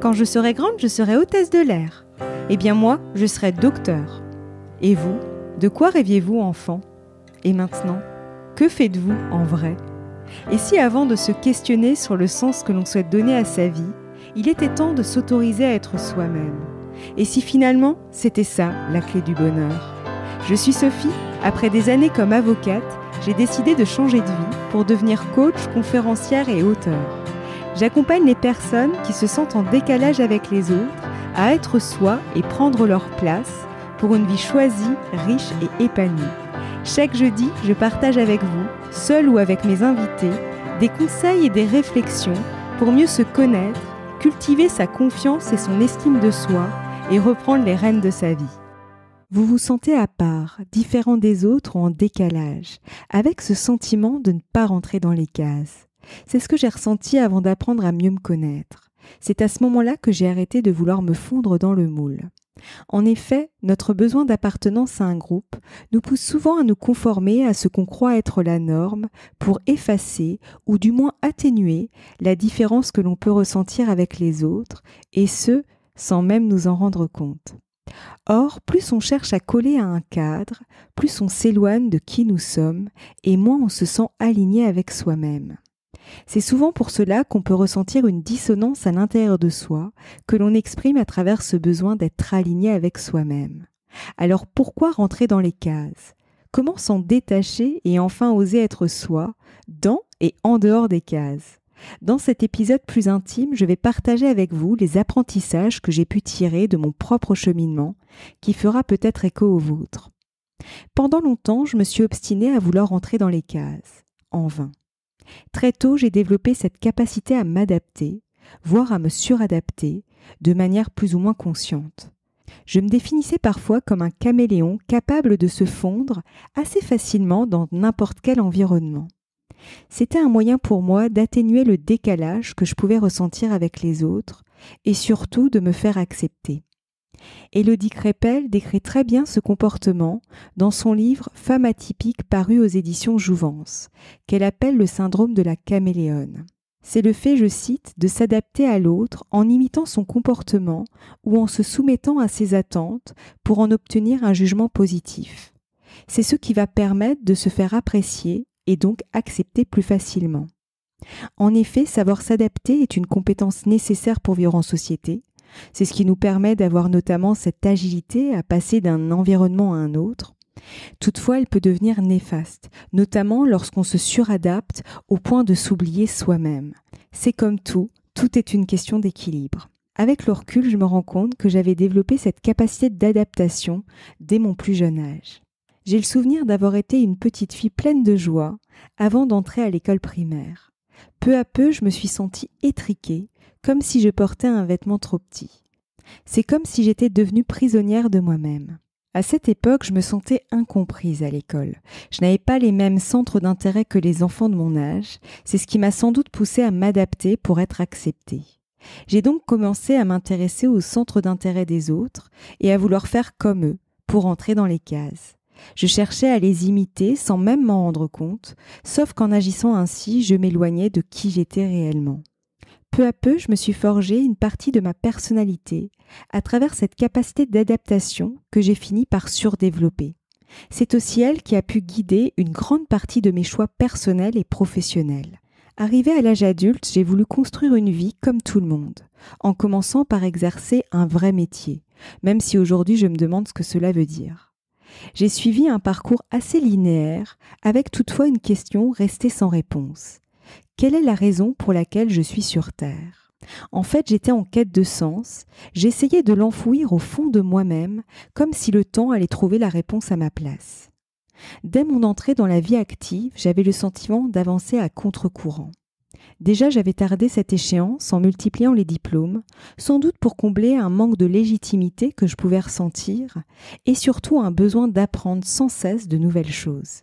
Quand je serai grande, je serai hôtesse de l'air. Eh bien moi, je serai docteur. Et vous, de quoi rêviez-vous enfant Et maintenant, que faites-vous en vrai Et si avant de se questionner sur le sens que l'on souhaite donner à sa vie, il était temps de s'autoriser à être soi-même Et si finalement, c'était ça la clé du bonheur Je suis Sophie, après des années comme avocate, j'ai décidé de changer de vie pour devenir coach, conférencière et auteur. J'accompagne les personnes qui se sentent en décalage avec les autres à être soi et prendre leur place pour une vie choisie, riche et épanouie. Chaque jeudi, je partage avec vous, seul ou avec mes invités, des conseils et des réflexions pour mieux se connaître, cultiver sa confiance et son estime de soi et reprendre les rênes de sa vie. Vous vous sentez à part, différent des autres ou en décalage, avec ce sentiment de ne pas rentrer dans les cases. C'est ce que j'ai ressenti avant d'apprendre à mieux me connaître. C'est à ce moment-là que j'ai arrêté de vouloir me fondre dans le moule. En effet, notre besoin d'appartenance à un groupe nous pousse souvent à nous conformer à ce qu'on croit être la norme pour effacer ou du moins atténuer la différence que l'on peut ressentir avec les autres, et ce, sans même nous en rendre compte. Or, plus on cherche à coller à un cadre, plus on s'éloigne de qui nous sommes et moins on se sent aligné avec soi-même. C'est souvent pour cela qu'on peut ressentir une dissonance à l'intérieur de soi, que l'on exprime à travers ce besoin d'être aligné avec soi-même. Alors pourquoi rentrer dans les cases Comment s'en détacher et enfin oser être soi, dans et en dehors des cases dans cet épisode plus intime, je vais partager avec vous les apprentissages que j'ai pu tirer de mon propre cheminement, qui fera peut-être écho au vôtre. Pendant longtemps, je me suis obstinée à vouloir entrer dans les cases, en vain. Très tôt, j'ai développé cette capacité à m'adapter, voire à me suradapter, de manière plus ou moins consciente. Je me définissais parfois comme un caméléon capable de se fondre assez facilement dans n'importe quel environnement. C'était un moyen pour moi d'atténuer le décalage que je pouvais ressentir avec les autres et surtout de me faire accepter. Élodie Crépel décrit très bien ce comportement dans son livre Femme atypique paru aux éditions Jouvence, qu'elle appelle le syndrome de la caméléone. C'est le fait, je cite, de s'adapter à l'autre en imitant son comportement ou en se soumettant à ses attentes pour en obtenir un jugement positif. C'est ce qui va permettre de se faire apprécier et donc accepter plus facilement. En effet, savoir s'adapter est une compétence nécessaire pour vivre en société. C'est ce qui nous permet d'avoir notamment cette agilité à passer d'un environnement à un autre. Toutefois, elle peut devenir néfaste, notamment lorsqu'on se suradapte au point de s'oublier soi-même. C'est comme tout, tout est une question d'équilibre. Avec le recul, je me rends compte que j'avais développé cette capacité d'adaptation dès mon plus jeune âge. J'ai le souvenir d'avoir été une petite fille pleine de joie avant d'entrer à l'école primaire. Peu à peu, je me suis sentie étriquée, comme si je portais un vêtement trop petit. C'est comme si j'étais devenue prisonnière de moi-même. À cette époque, je me sentais incomprise à l'école. Je n'avais pas les mêmes centres d'intérêt que les enfants de mon âge. C'est ce qui m'a sans doute poussée à m'adapter pour être acceptée. J'ai donc commencé à m'intéresser aux centres d'intérêt des autres et à vouloir faire comme eux pour entrer dans les cases. Je cherchais à les imiter sans même m'en rendre compte, sauf qu'en agissant ainsi, je m'éloignais de qui j'étais réellement. Peu à peu, je me suis forgé une partie de ma personnalité à travers cette capacité d'adaptation que j'ai fini par surdévelopper. C'est aussi elle qui a pu guider une grande partie de mes choix personnels et professionnels. Arrivé à l'âge adulte, j'ai voulu construire une vie comme tout le monde, en commençant par exercer un vrai métier, même si aujourd'hui je me demande ce que cela veut dire. J'ai suivi un parcours assez linéaire, avec toutefois une question restée sans réponse. Quelle est la raison pour laquelle je suis sur Terre En fait, j'étais en quête de sens, j'essayais de l'enfouir au fond de moi-même, comme si le temps allait trouver la réponse à ma place. Dès mon entrée dans la vie active, j'avais le sentiment d'avancer à contre-courant. Déjà, j'avais tardé cette échéance en multipliant les diplômes, sans doute pour combler un manque de légitimité que je pouvais ressentir, et surtout un besoin d'apprendre sans cesse de nouvelles choses.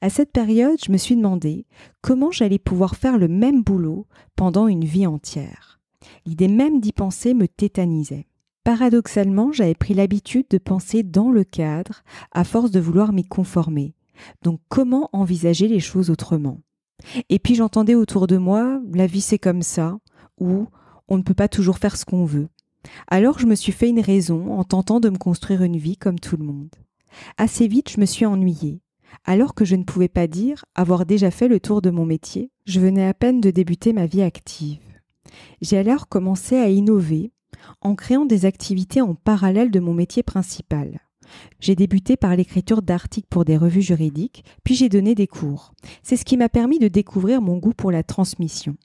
À cette période, je me suis demandé comment j'allais pouvoir faire le même boulot pendant une vie entière. L'idée même d'y penser me tétanisait. Paradoxalement, j'avais pris l'habitude de penser dans le cadre, à force de vouloir m'y conformer. Donc comment envisager les choses autrement et puis j'entendais autour de moi, la vie c'est comme ça, ou on ne peut pas toujours faire ce qu'on veut. Alors je me suis fait une raison en tentant de me construire une vie comme tout le monde. Assez vite, je me suis ennuyée. Alors que je ne pouvais pas dire avoir déjà fait le tour de mon métier, je venais à peine de débuter ma vie active. J'ai alors commencé à innover en créant des activités en parallèle de mon métier principal. J'ai débuté par l'écriture d'articles pour des revues juridiques, puis j'ai donné des cours. C'est ce qui m'a permis de découvrir mon goût pour la transmission.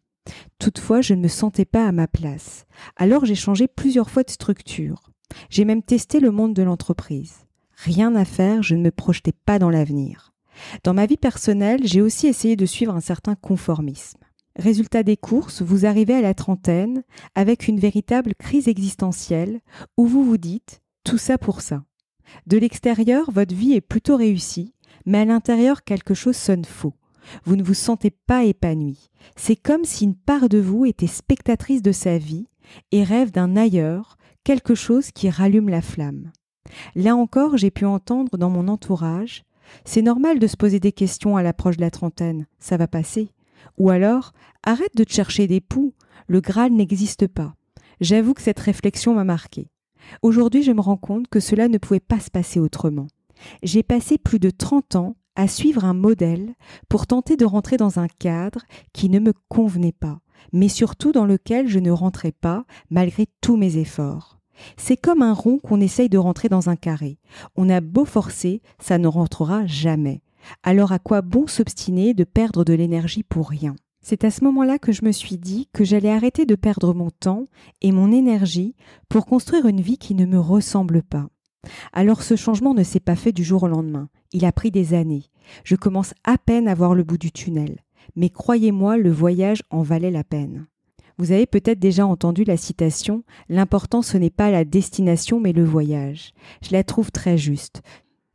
Toutefois, je ne me sentais pas à ma place. Alors j'ai changé plusieurs fois de structure. J'ai même testé le monde de l'entreprise. Rien à faire, je ne me projetais pas dans l'avenir. Dans ma vie personnelle, j'ai aussi essayé de suivre un certain conformisme. Résultat des courses, vous arrivez à la trentaine avec une véritable crise existentielle où vous vous dites tout ça pour ça. De l'extérieur, votre vie est plutôt réussie, mais à l'intérieur, quelque chose sonne faux. Vous ne vous sentez pas épanoui. C'est comme si une part de vous était spectatrice de sa vie et rêve d'un ailleurs, quelque chose qui rallume la flamme. Là encore, j'ai pu entendre dans mon entourage C'est normal de se poser des questions à l'approche de la trentaine, ça va passer. Ou alors, arrête de te chercher des poux, le Graal n'existe pas. J'avoue que cette réflexion m'a marqué. Aujourd'hui, je me rends compte que cela ne pouvait pas se passer autrement. J'ai passé plus de 30 ans à suivre un modèle pour tenter de rentrer dans un cadre qui ne me convenait pas, mais surtout dans lequel je ne rentrais pas malgré tous mes efforts. C'est comme un rond qu'on essaye de rentrer dans un carré. On a beau forcer, ça ne rentrera jamais. Alors à quoi bon s'obstiner de perdre de l'énergie pour rien c'est à ce moment-là que je me suis dit que j'allais arrêter de perdre mon temps et mon énergie pour construire une vie qui ne me ressemble pas. Alors ce changement ne s'est pas fait du jour au lendemain, il a pris des années. Je commence à peine à voir le bout du tunnel, mais croyez-moi, le voyage en valait la peine. Vous avez peut-être déjà entendu la citation L'important ce n'est pas la destination mais le voyage. Je la trouve très juste.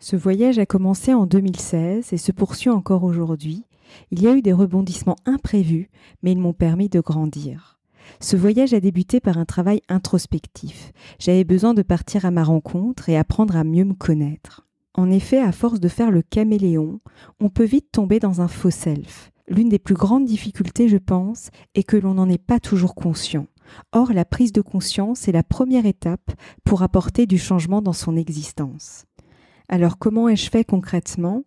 Ce voyage a commencé en 2016 et se poursuit encore aujourd'hui, il y a eu des rebondissements imprévus, mais ils m'ont permis de grandir. Ce voyage a débuté par un travail introspectif. J'avais besoin de partir à ma rencontre et apprendre à mieux me connaître. En effet, à force de faire le caméléon, on peut vite tomber dans un faux self. L'une des plus grandes difficultés, je pense, est que l'on n'en est pas toujours conscient. Or, la prise de conscience est la première étape pour apporter du changement dans son existence. Alors comment ai-je fait concrètement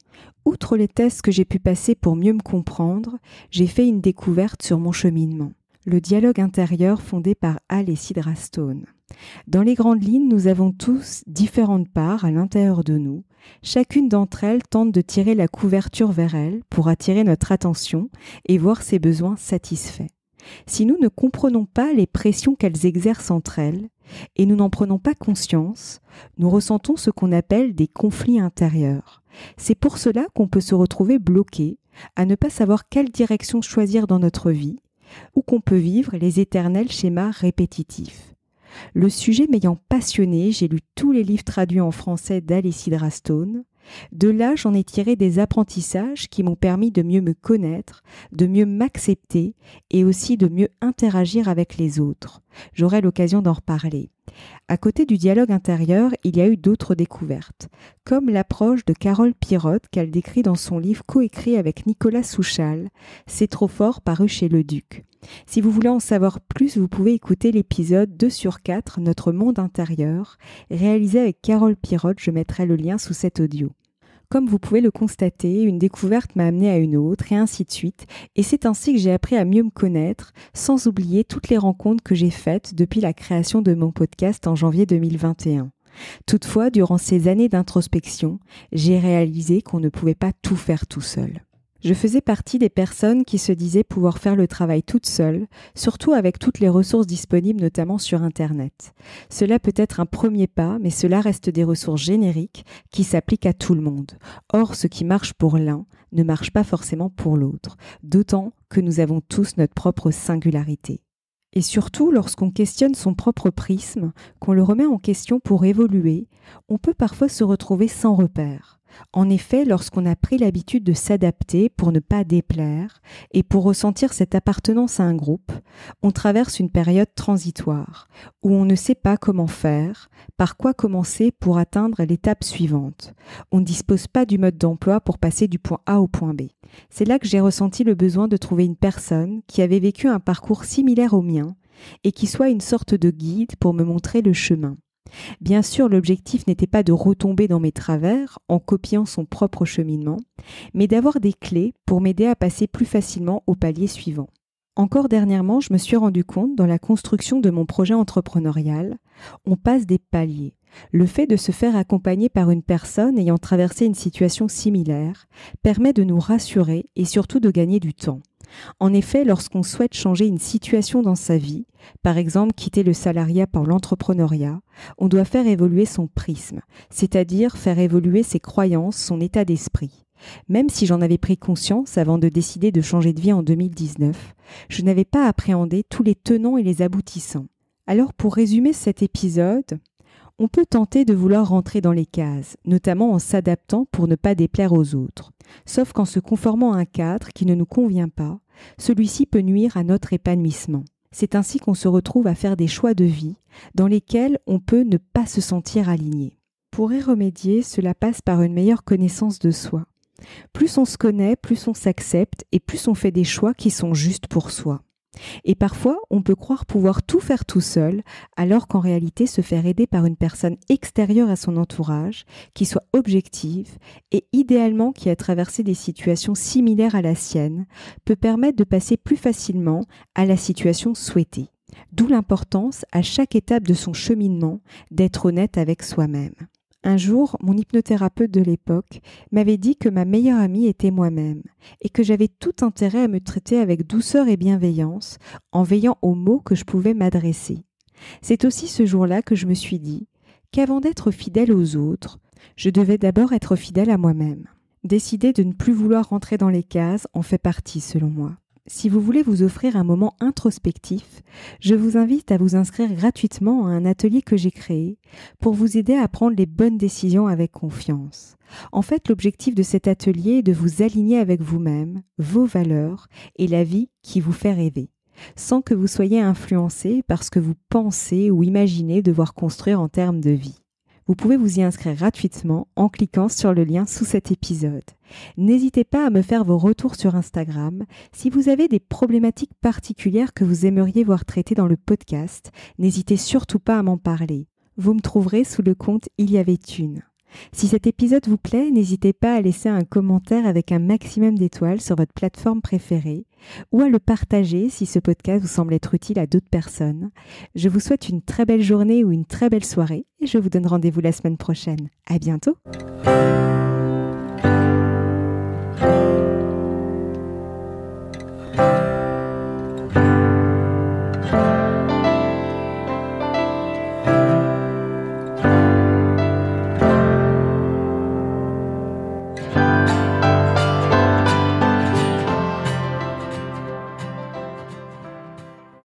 Outre les tests que j'ai pu passer pour mieux me comprendre, j'ai fait une découverte sur mon cheminement, le dialogue intérieur fondé par Al et Sidra Stone. Dans les grandes lignes, nous avons tous différentes parts à l'intérieur de nous. Chacune d'entre elles tente de tirer la couverture vers elle pour attirer notre attention et voir ses besoins satisfaits. Si nous ne comprenons pas les pressions qu'elles exercent entre elles, et nous n'en prenons pas conscience, nous ressentons ce qu'on appelle des conflits intérieurs. C'est pour cela qu'on peut se retrouver bloqué, à ne pas savoir quelle direction choisir dans notre vie, ou qu'on peut vivre les éternels schémas répétitifs. Le sujet m'ayant passionné, j'ai lu tous les livres traduits en français d'Alice Stone, de là, j'en ai tiré des apprentissages qui m'ont permis de mieux me connaître, de mieux m'accepter et aussi de mieux interagir avec les autres, J'aurai l'occasion d'en reparler. À côté du dialogue intérieur, il y a eu d'autres découvertes, comme l'approche de Carole Pirotte qu'elle décrit dans son livre coécrit avec Nicolas Souchal, C'est trop fort paru chez Le Duc. Si vous voulez en savoir plus, vous pouvez écouter l'épisode 2 sur 4, Notre monde intérieur, réalisé avec Carole Pirotte, je mettrai le lien sous cet audio. Comme vous pouvez le constater, une découverte m'a amené à une autre et ainsi de suite, et c'est ainsi que j'ai appris à mieux me connaître, sans oublier toutes les rencontres que j'ai faites depuis la création de mon podcast en janvier 2021. Toutefois, durant ces années d'introspection, j'ai réalisé qu'on ne pouvait pas tout faire tout seul. Je faisais partie des personnes qui se disaient pouvoir faire le travail toute seule, surtout avec toutes les ressources disponibles notamment sur Internet. Cela peut être un premier pas, mais cela reste des ressources génériques qui s'appliquent à tout le monde. Or, ce qui marche pour l'un ne marche pas forcément pour l'autre, d'autant que nous avons tous notre propre singularité. Et surtout, lorsqu'on questionne son propre prisme, qu'on le remet en question pour évoluer, on peut parfois se retrouver sans repère. En effet, lorsqu'on a pris l'habitude de s'adapter pour ne pas déplaire et pour ressentir cette appartenance à un groupe, on traverse une période transitoire où on ne sait pas comment faire, par quoi commencer pour atteindre l'étape suivante. On ne dispose pas du mode d'emploi pour passer du point A au point B. C'est là que j'ai ressenti le besoin de trouver une personne qui avait vécu un parcours similaire au mien et qui soit une sorte de guide pour me montrer le chemin. Bien sûr, l'objectif n'était pas de retomber dans mes travers en copiant son propre cheminement, mais d'avoir des clés pour m'aider à passer plus facilement au palier suivant. Encore dernièrement, je me suis rendu compte dans la construction de mon projet entrepreneurial, on passe des paliers. Le fait de se faire accompagner par une personne ayant traversé une situation similaire permet de nous rassurer et surtout de gagner du temps. En effet, lorsqu'on souhaite changer une situation dans sa vie, par exemple quitter le salariat par l'entrepreneuriat, on doit faire évoluer son prisme, c'est-à-dire faire évoluer ses croyances, son état d'esprit. Même si j'en avais pris conscience avant de décider de changer de vie en 2019, je n'avais pas appréhendé tous les tenants et les aboutissants. Alors pour résumer cet épisode, on peut tenter de vouloir rentrer dans les cases, notamment en s'adaptant pour ne pas déplaire aux autres, sauf qu'en se conformant à un cadre qui ne nous convient pas, celui-ci peut nuire à notre épanouissement. C'est ainsi qu'on se retrouve à faire des choix de vie dans lesquels on peut ne pas se sentir aligné. Pour y remédier, cela passe par une meilleure connaissance de soi. Plus on se connaît, plus on s'accepte et plus on fait des choix qui sont justes pour soi. Et parfois, on peut croire pouvoir tout faire tout seul, alors qu'en réalité, se faire aider par une personne extérieure à son entourage, qui soit objective et idéalement qui a traversé des situations similaires à la sienne, peut permettre de passer plus facilement à la situation souhaitée. D'où l'importance, à chaque étape de son cheminement, d'être honnête avec soi-même. Un jour, mon hypnothérapeute de l'époque m'avait dit que ma meilleure amie était moi-même et que j'avais tout intérêt à me traiter avec douceur et bienveillance en veillant aux mots que je pouvais m'adresser. C'est aussi ce jour-là que je me suis dit qu'avant d'être fidèle aux autres, je devais d'abord être fidèle à moi-même. Décider de ne plus vouloir rentrer dans les cases en fait partie selon moi. Si vous voulez vous offrir un moment introspectif, je vous invite à vous inscrire gratuitement à un atelier que j'ai créé pour vous aider à prendre les bonnes décisions avec confiance. En fait, l'objectif de cet atelier est de vous aligner avec vous-même, vos valeurs et la vie qui vous fait rêver, sans que vous soyez influencé par ce que vous pensez ou imaginez devoir construire en termes de vie. Vous pouvez vous y inscrire gratuitement en cliquant sur le lien sous cet épisode. N'hésitez pas à me faire vos retours sur Instagram. Si vous avez des problématiques particulières que vous aimeriez voir traitées dans le podcast, n'hésitez surtout pas à m'en parler. Vous me trouverez sous le compte Il y avait une. Si cet épisode vous plaît, n'hésitez pas à laisser un commentaire avec un maximum d'étoiles sur votre plateforme préférée ou à le partager si ce podcast vous semble être utile à d'autres personnes. Je vous souhaite une très belle journée ou une très belle soirée et je vous donne rendez-vous la semaine prochaine. À bientôt!